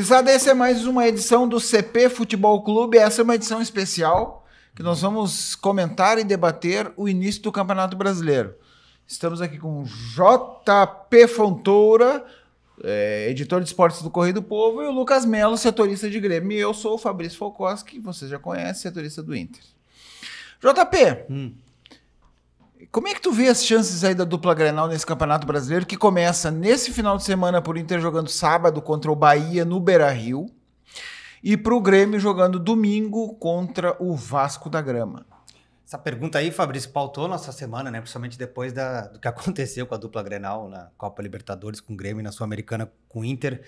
gurizada, essa é mais uma edição do CP Futebol Clube. Essa é uma edição especial que nós vamos comentar e debater o início do Campeonato Brasileiro. Estamos aqui com JP Fontoura, é, editor de esportes do Correio do Povo, e o Lucas Melo, setorista de Grêmio. E eu sou o Fabrício Folkowski, que você já conhece, setorista do Inter. JP, hum. Como é que tu vê as chances aí da dupla Grenal nesse Campeonato Brasileiro, que começa nesse final de semana por Inter jogando sábado contra o Bahia no Beira-Rio e para o Grêmio jogando domingo contra o Vasco da Grama? Essa pergunta aí, Fabrício, pautou nossa semana, né? Principalmente depois da, do que aconteceu com a dupla Grenal na Copa Libertadores com o Grêmio e na Sul-Americana com o Inter.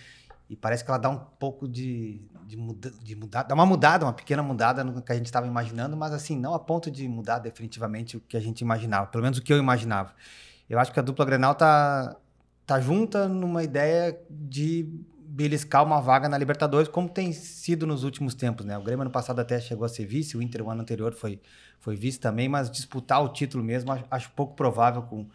E parece que ela dá um pouco de, de, muda, de mudar, dá uma mudada, uma pequena mudada no que a gente estava imaginando, mas assim, não a ponto de mudar definitivamente o que a gente imaginava, pelo menos o que eu imaginava. Eu acho que a dupla Grenal tá, tá junta numa ideia de beliscar uma vaga na Libertadores, como tem sido nos últimos tempos, né? O Grêmio ano passado até chegou a ser vice, o Inter o ano anterior foi, foi vice também, mas disputar o título mesmo acho, acho pouco provável com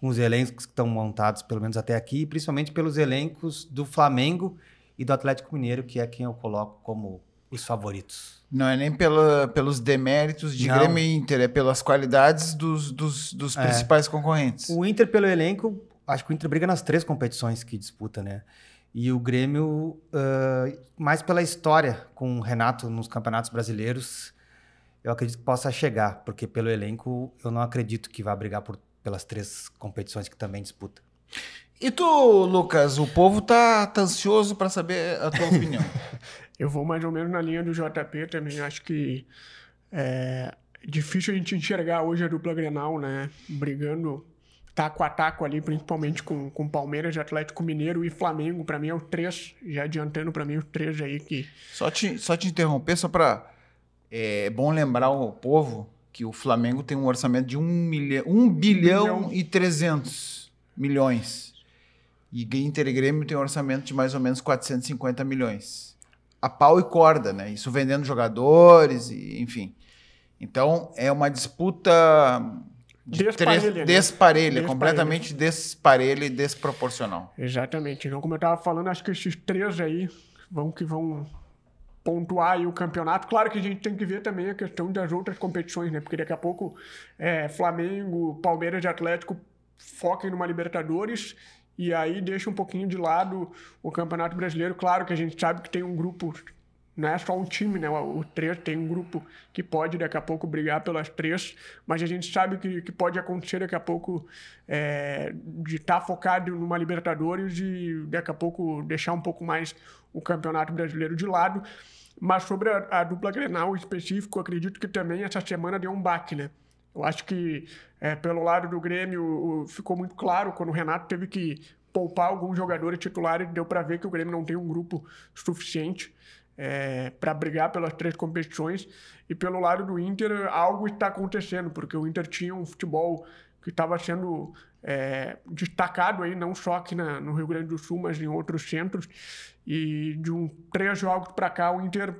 com os elencos que estão montados, pelo menos até aqui, e principalmente pelos elencos do Flamengo e do Atlético Mineiro, que é quem eu coloco como os favoritos. Não é nem pela, pelos deméritos de Não. Grêmio e Inter, é pelas qualidades dos, dos, dos é. principais é. concorrentes. O Inter, pelo elenco, acho que o Inter briga nas três competições que disputa, né? E o Grêmio, uh, mais pela história com o Renato nos campeonatos brasileiros, eu acredito que possa chegar, porque pelo elenco eu não acredito que vá brigar por pelas três competições que também disputa. E tu, Lucas, o povo tá, tá ansioso para saber a tua opinião. Eu vou mais ou menos na linha do JP também. Acho que é difícil a gente enxergar hoje a dupla Grenal, né? Brigando taco a taco ali, principalmente com, com Palmeiras, Atlético Mineiro e Flamengo. Para mim é o três, já adiantando para mim é os três aí que... Só te, só te interromper, só para... É, é bom lembrar o povo que o Flamengo tem um orçamento de 1, milha, um bilhão, bilhão e 300 milhões. E Inter e Grêmio tem um orçamento de mais ou menos 450 milhões. A pau e corda, né? Isso vendendo jogadores, e, enfim. Então, é uma disputa de desparelha, três, desparelha, né? desparelha, completamente desparelha e desproporcional. Exatamente. Então, como eu estava falando, acho que esses três aí vão que vão pontuar aí o campeonato. Claro que a gente tem que ver também a questão das outras competições, né? Porque daqui a pouco é, Flamengo, Palmeiras e Atlético foquem numa Libertadores e aí deixa um pouquinho de lado o Campeonato Brasileiro. Claro que a gente sabe que tem um grupo, não é só um time, né? O três tem um grupo que pode daqui a pouco brigar pelas três, mas a gente sabe que, que pode acontecer daqui a pouco é, de estar tá focado numa Libertadores e daqui a pouco deixar um pouco mais o Campeonato Brasileiro de lado. Mas sobre a, a dupla Grenal em específico, acredito que também essa semana deu um baque, né? Eu acho que é, pelo lado do Grêmio ficou muito claro quando o Renato teve que poupar alguns jogadores titulares, deu para ver que o Grêmio não tem um grupo suficiente é, para brigar pelas três competições. E pelo lado do Inter, algo está acontecendo, porque o Inter tinha um futebol que estava sendo é, destacado aí, não só aqui na, no Rio Grande do Sul, mas em outros centros. E de um, três jogos para cá, o Inter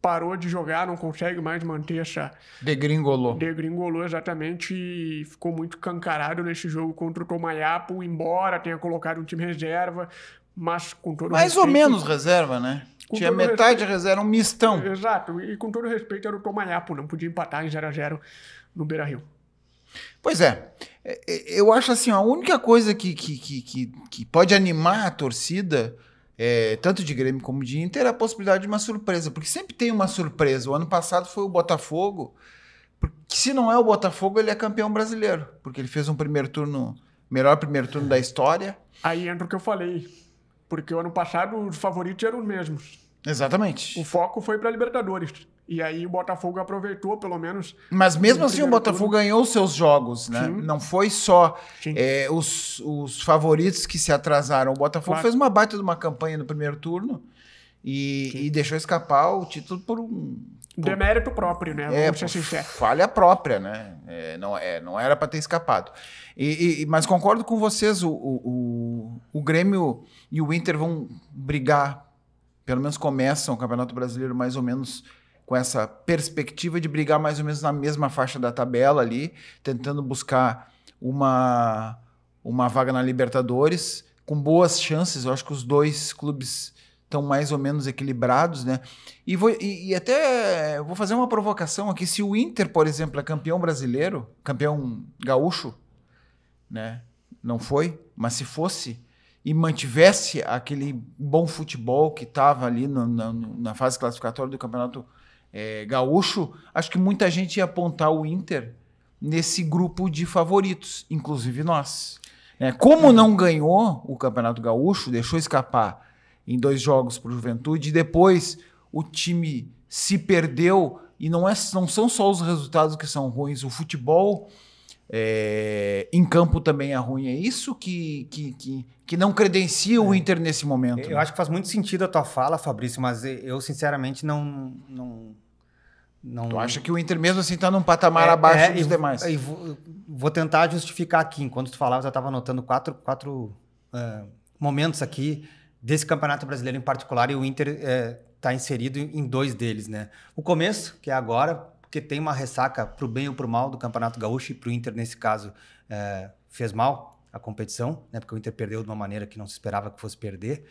parou de jogar, não consegue mais manter essa. Degringolou. Degringolou, exatamente. E ficou muito cancarado nesse jogo contra o Tomayapo, embora tenha colocado um time reserva, mas com todo Mais respeito, ou menos reserva, né? Tinha metade respeito, reserva, um mistão. Exato, e com todo respeito era o Tomayapo, não podia empatar em 0x0 no Beira Rio. Pois é. É, é, eu acho assim, a única coisa que, que, que, que, pode animar a torcida, é, tanto de Grêmio como de Inter, é a possibilidade de uma surpresa, porque sempre tem uma surpresa. O ano passado foi o Botafogo, porque se não é o Botafogo, ele é campeão brasileiro, porque ele fez um primeiro turno, melhor primeiro turno da história. Aí entra o que eu falei, porque o ano passado os favoritos eram os mesmos. Exatamente. O foco foi para Libertadores. E aí o Botafogo aproveitou, pelo menos. Mas mesmo assim o Botafogo turno. ganhou os seus jogos, né? Sim. Não foi só é, os, os favoritos que se atrasaram. O Botafogo claro. fez uma baita de uma campanha no primeiro turno e, e deixou escapar o título por um. Por, Demérito próprio, né? É, por, falha própria, né? É, não, é, não era para ter escapado. E, e, mas concordo com vocês, o, o, o Grêmio e o Inter vão brigar, pelo menos começam o Campeonato Brasileiro mais ou menos com essa perspectiva de brigar mais ou menos na mesma faixa da tabela ali, tentando buscar uma, uma vaga na Libertadores, com boas chances. Eu acho que os dois clubes estão mais ou menos equilibrados, né? E, vou, e, e até vou fazer uma provocação aqui. Se o Inter, por exemplo, é campeão brasileiro, campeão gaúcho, né? Não foi, mas se fosse e mantivesse aquele bom futebol que estava ali no, na fase classificatória do campeonato é, gaúcho, acho que muita gente ia apontar o Inter nesse grupo de favoritos, inclusive nós. É, como não ganhou o Campeonato Gaúcho, deixou escapar em dois jogos para o Juventude, e depois o time se perdeu, e não, é, não são só os resultados que são ruins, o futebol é, em campo também é ruim. É isso que, que, que, que não credencia o é. Inter nesse momento. Eu né? acho que faz muito sentido a tua fala, Fabrício, mas eu sinceramente não, não não... Tu acha que o Inter, mesmo assim, está num patamar é, abaixo é, dos demais? vou tentar justificar aqui. Enquanto tu falava, eu estava anotando quatro, quatro é, momentos aqui desse Campeonato Brasileiro em particular, e o Inter está é, inserido em dois deles. né? O começo, que é agora, porque tem uma ressaca para o bem ou para o mal do Campeonato Gaúcho, e para o Inter, nesse caso, é, fez mal a competição, né? porque o Inter perdeu de uma maneira que não se esperava que fosse perder.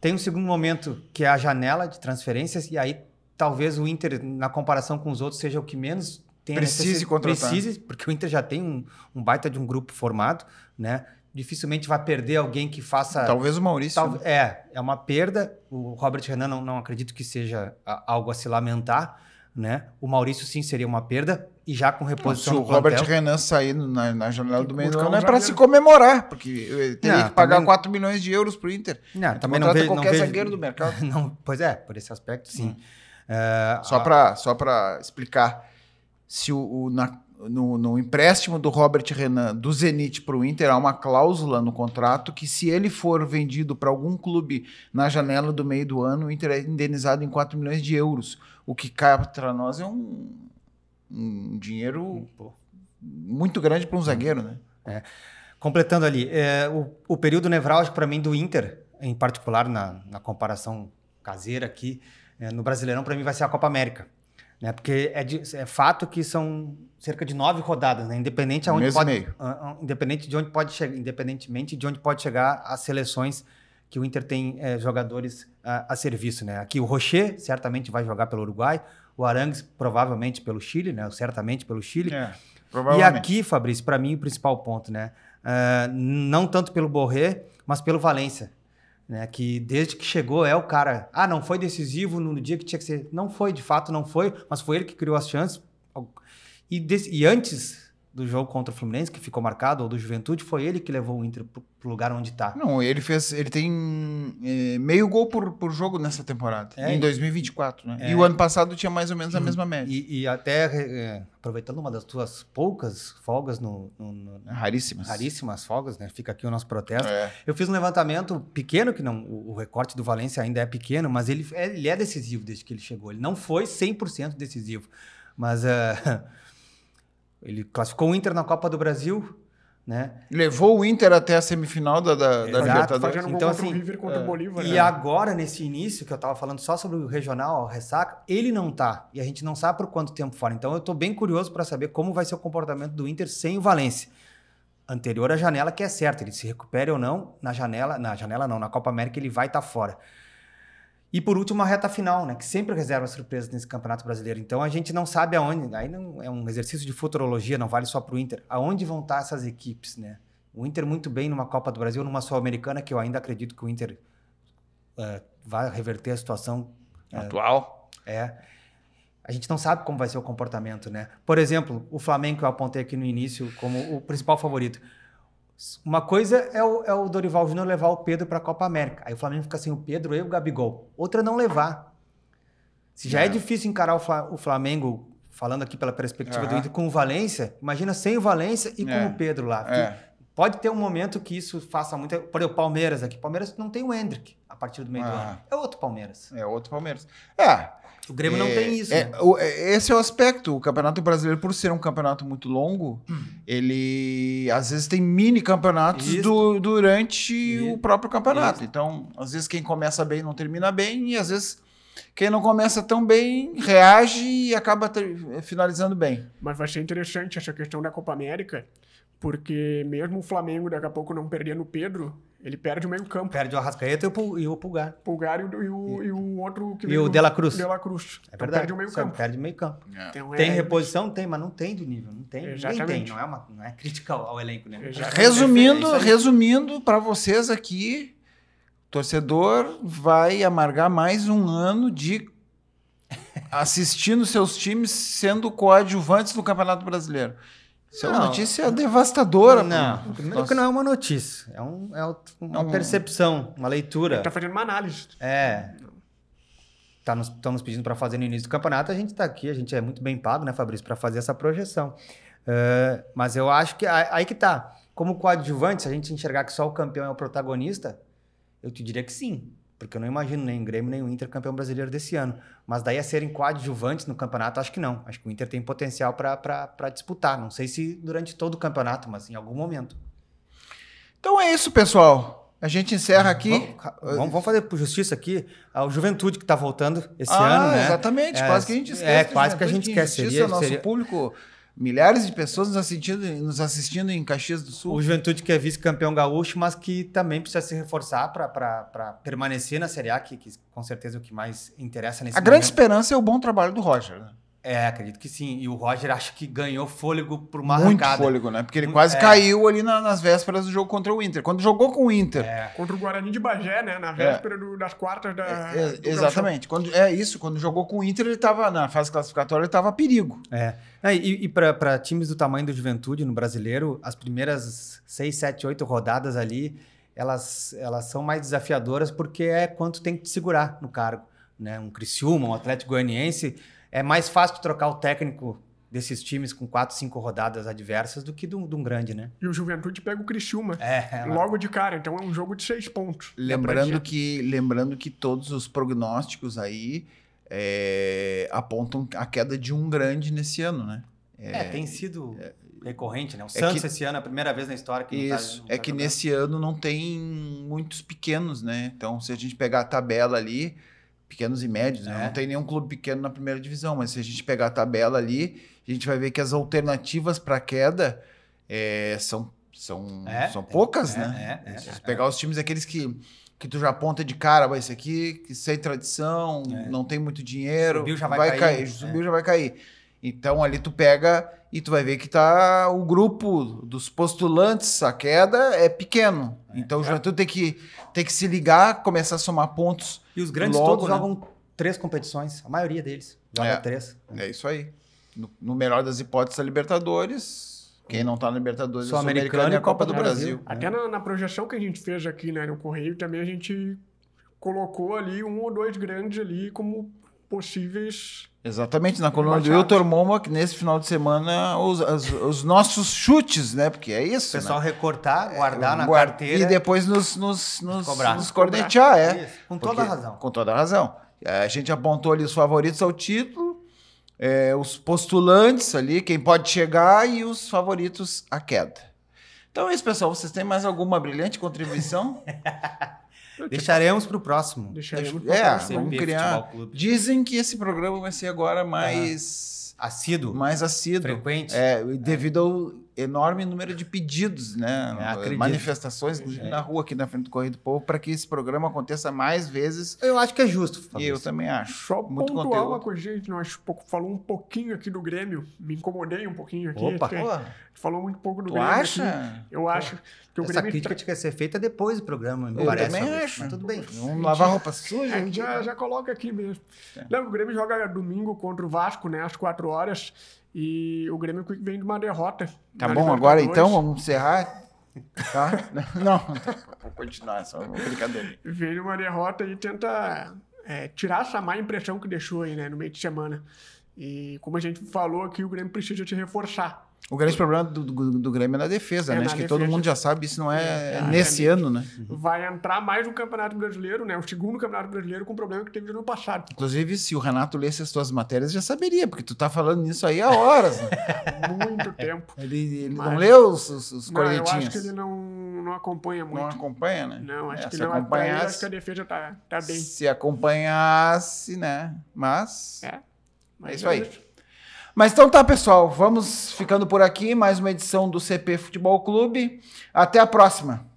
Tem um segundo momento, que é a janela de transferências, e aí talvez o Inter, na comparação com os outros, seja o que menos tem precise contratar. Precise, porque o Inter já tem um, um, baita de um grupo formado, né? Dificilmente vai perder alguém que faça. Talvez o Maurício. Tal, é, é uma perda. O Robert Renan não, não acredito que seja algo a se lamentar, né? O Maurício sim seria uma perda e já com reposição. Se o Robert Renan sair na, na janela do meio do não é para se comemorar, porque eh, teria não, que pagar também, 4 milhões de euros para o Inter. Não, também não vejo, qualquer não vejo, zagueiro do mercado. Não, pois é, por esse aspecto, sim. sim. Hum. É, só a... para explicar, se o, o na, no, no, empréstimo do Robert Renan do Zenit para o Inter, há uma cláusula no contrato que, se ele for vendido para algum clube na janela do meio do ano, o Inter é indenizado em 4 milhões de euros. O que cai para nós é um, um dinheiro Pô. muito grande para um zagueiro, né? É. Completando ali, é, o, o, período nevrálgico para mim do Inter, em particular na, na comparação caseira aqui, é, no Brasileirão, para mim, vai ser a Copa América. Né? Porque é, de, é fato que são cerca de nove rodadas, né? independente, aonde um pode, independente de onde pode chegar, independentemente de onde pode chegar as seleções que o Inter tem é, jogadores a serviço. Né? Aqui o Rocher certamente vai jogar pelo Uruguai, o Arangues provavelmente pelo Chile, né? certamente pelo Chile. É, e aqui, Fabrício, para mim o principal ponto, né? Uh, não tanto pelo Borré, mas pelo Valência né? Que desde que chegou é o cara. Ah, não foi decisivo no dia que tinha que ser. Não foi, de fato não foi, mas foi ele que criou as chances. E, e antes do jogo contra o Fluminense, que ficou marcado, ou do Juventude, foi ele que levou o Inter pro lugar onde tá. Não, ele fez. Ele tem é, meio gol por, por jogo nessa temporada, é, em 2024, né? É, e o ano passado tinha mais ou menos a mesma média. E, e até é, aproveitando uma das tuas poucas folgas no. no, no né? raríssimas. Raríssimas folgas, né? Fica aqui o nosso protesto. É. Eu fiz um levantamento pequeno, que não. O, o recorte do Valência ainda é pequeno, mas ele, é, ele é decisivo desde que ele chegou. Ele não foi 100% decisivo. Mas. Uh, Ele classificou o Inter na Copa do Brasil, né? Levou o Inter até a semifinal da, da, da Libertadores. Um então, assim, o é. Bolívar, E né? agora, nesse início, que eu estava falando só sobre o regional, o ressaca, ele não tá. E a gente não sabe por quanto tempo fora. Então, eu estou bem curioso para saber como vai ser o comportamento do Inter sem o Valencia. Anterior à janela, que é certo, ele se recupere ou não, na janela, na janela não, na Copa América ele vai estar tá fora. E por último, a reta final, né? Que sempre reserva surpresas nesse Campeonato Brasileiro. Então a gente não sabe aonde. Aí não é um exercício de futurologia, não vale só para o Inter. Aonde vão estar essas equipes, né? O Inter muito bem numa Copa do Brasil, numa Sul-Americana, que eu ainda acredito que o Inter uh, vai reverter a situação uh, atual. É. A gente não sabe como vai ser o comportamento, né? Por exemplo, o Flamengo que eu apontei aqui no início como o principal favorito. Uma coisa é o, é o Dorival Júnior levar o Pedro para a Copa América. Aí o Flamengo fica sem o Pedro e o Gabigol. Outra é não levar. Se já é, é difícil encarar o, o Flamengo, falando aqui pela perspectiva uhum. do Inter, com o Valência, imagina sem o Valência e é. com o Pedro lá. É. Pode ter um momento que isso faça muito. Por exemplo, Palmeiras aqui. Palmeiras não tem o Hendrick a partir do meio do ano. É outro Palmeiras. É outro Palmeiras. É, o Grêmio é, não tem isso. É, né? o, é, esse é o aspecto. O Campeonato Brasileiro, por ser um campeonato muito longo, hum. ele às vezes tem mini campeonatos do, durante isso. o próprio campeonato. Isso. Então, às vezes quem começa bem não termina bem, e às vezes quem não começa tão bem reage e acaba eh, finalizando bem. Mas vai ser interessante essa questão da Copa América, porque mesmo o Flamengo daqui a pouco não perdendo o Pedro, ele perde o meio campo. Perde o Arrascaeta e o, e o Pulgar. Pulgar e o, e e o outro que E o De La Cruz. De La Cruz. É então verdade. Perde o meio campo. Perde o meio campo. É. Então, é tem reposição? Tem, mas não tem do nível. Não tem. Tem. Não é, uma, não é crítica ao, elenco, né? Resumindo, é resumindo para vocês aqui, torcedor vai amargar mais um ano de assistindo seus times sendo coadjuvantes do Campeonato Brasileiro. Isso não. é uma notícia devastadora. Não, primeiro Nossa. que não é uma notícia, é, um, é uma é percepção, uma leitura. Ele tá fazendo uma análise. É. Tá nos, estão nos pedindo para fazer no início do campeonato, a gente está aqui, a gente é muito bem pago, né, Fabrício, para fazer essa projeção. Uh, mas eu acho que aí que tá. Como coadjuvante, se a gente enxergar que só o campeão é o protagonista, eu te diria que sim. Porque eu não imagino nem o Grêmio nem o Inter campeão brasileiro desse ano. Mas daí a serem coadjuvantes no campeonato, acho que não. Acho que o Inter tem potencial para disputar. Não sei se durante todo o campeonato, mas em algum momento. Então é isso, pessoal. A gente encerra aqui. Vamos, vamos fazer por justiça aqui. A Juventude que está voltando esse ah, ano, né? Exatamente, é, quase que a gente é, esquece. É, quase que a gente esquece. Seria, o nosso seria... público milhares de pessoas nos assistindo, nos assistindo em Caxias do Sul. O Juventude que é vice-campeão gaúcho, mas que também precisa se reforçar para permanecer na Série A, que, que, com certeza é o que mais interessa nesse A momento. grande esperança é o bom trabalho do Roger. Né? É, acredito que sim. E o Roger acho que ganhou fôlego por uma Muito arrancada. fôlego, né? Porque ele quase é. caiu ali na, nas vésperas do jogo contra o Inter. Quando jogou com o Inter. É. Contra o Guarani de Bagé, né? Na é. véspera é. do, das quartas da. É, é, exatamente. Quando, é isso. Quando jogou com o Inter, ele estava na fase classificatória, ele estava a perigo. É. e e para times do tamanho do juventude no brasileiro, as primeiras 6, 7, 8 rodadas ali, elas, elas são mais desafiadoras porque é quanto tem que te segurar no cargo. Né? Um Criciúma, um Atlético Goianiense é mais fácil trocar o técnico desses times com quatro, cinco rodadas adversas do que de um, grande, né? E o Juventude pega o Criciúma é, ela... É logo de cara, então é um jogo de seis pontos. É lembrando que, lembrando que todos os prognósticos aí é, apontam a queda de um grande nesse ano, né? É, é tem sido é, recorrente, né? O Santos que, esse ano é a primeira vez na história que tá isso, tá, é tá que jogando. nesse ano não tem muitos pequenos, né? Então se a gente pegar a tabela ali pequenos e médios, né? É. Não tem nenhum clube pequeno na primeira divisão, mas se a gente pegar a tabela ali, a gente vai ver que as alternativas para queda é, são, são, é, são poucas, é, né? É, é se é. pegar os times aqueles que, que tu já aponta de cara, vai esse aqui, que sem tradição, não tem muito dinheiro, subiu já vai, vai cair, cair subiu já vai cair. Então ali tu pega e tu vai ver que tá o grupo dos postulantes à queda é pequeno. então o Juventude tem que tem que se ligar, começar a somar pontos e os grandes Logo todos né? jogam três competições, a maioria deles joga é, três. É isso aí. No, no, melhor das hipóteses, a Libertadores. Quem não tá na Libertadores, Sul Americana e a é Copa, do, Brasil. Brasil. Até é. na, na, projeção que a gente fez aqui, né, no Correio, também a gente colocou ali um ou dois grandes ali como possíveis. Exatamente, na coluna do Wilton que nesse final de semana, os, os, nossos chutes, né? Porque é isso. O pessoal né? recortar, é, guardar é, na carteira. E depois nos, nos, nos, cobrar, nos cornetear, cobrar. é. Isso. Com toda a razão. Com toda a razão. É, a gente apontou ali os favoritos ao título, é, os postulantes ali, quem pode chegar e os favoritos à queda. Então é isso, pessoal. Vocês têm mais alguma brilhante contribuição? Deixaremos para o próximo. Deixaremos pro é, vamos criar. Dizem que esse programa vai ser agora mais... Uhum. Assíduo. Mais assíduo. Frequente. É, devido ao enorme número de pedidos, né? É, manifestações é. na rua aqui na frente do Correio do Povo para que esse programa aconteça mais vezes. Eu acho que é justo. Fabrício. Eu também acho. Só Muito pontuar conteúdo. uma coisa, gente, nós falou um pouquinho aqui do Grêmio, me incomodei um pouquinho aqui. Opa, falou muito pouco do tu Grêmio. acha? Eu Pô. acho que o Essa Grêmio... crítica tinha que ser feita depois do programa, me Eu parece. Eu também acho. Mas tudo bem. Vamos lavar roupa suja. A é, gente já, já coloca aqui mesmo. É. Lembra, o Grêmio joga domingo contra o Vasco, né? Às quatro horas. E o Grêmio vem de uma derrota. Tá bom, agora então vamos encerrar. Tá? Não, vou continuar, só uma brincadeira. Vem de uma derrota e tenta é, tirar essa má impressão que deixou aí, né, no meio de semana. E como a gente falou aqui, o Grêmio precisa se reforçar. O grande problema do, do, do Grêmio é na defesa, é né? Na Acho que defesa. todo mundo já sabe, isso não é, é nesse ano, né? Uhum. Vai entrar mais no Campeonato Brasileiro, né? O segundo Campeonato Brasileiro com o problema que teve no ano passado. Inclusive, se o Renato lesse as tuas matérias, já saberia, porque tu tá falando nisso aí há horas. Né? Muito tempo. Ele, ele Mas... não leu os, os, os não, Eu acho que ele não, não acompanha muito. Não acompanha, né? Não, acho é, que se não acompanha. acho que a defesa tá, tá bem. Se acompanhasse, né? Mas. É. é mas é isso aí. Mas então tá, pessoal. Vamos ficando por aqui. Mais uma edição do CP Futebol Clube. Até a próxima.